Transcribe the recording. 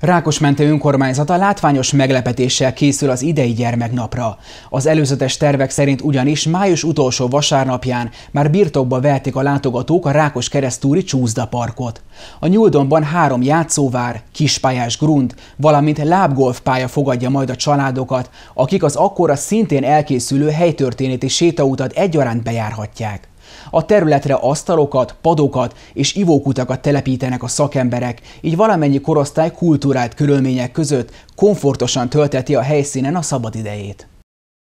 Rákosmentő önkormányzata látványos meglepetéssel készül az idei gyermeknapra. Az előzetes tervek szerint ugyanis május utolsó vasárnapján már birtokba vehetik a látogatók a Rákos keresztúri csúszda parkot. A nyúldonban három játszóvár, kispályás grund, valamint lábgolfpálya fogadja majd a családokat, akik az akkora szintén elkészülő helytörténeti sétautat egyaránt bejárhatják. A területre asztalokat, padokat és ivókutakat telepítenek a szakemberek, így valamennyi korosztály kultúrált körülmények között komfortosan tölteti a helyszínen a szabadidejét.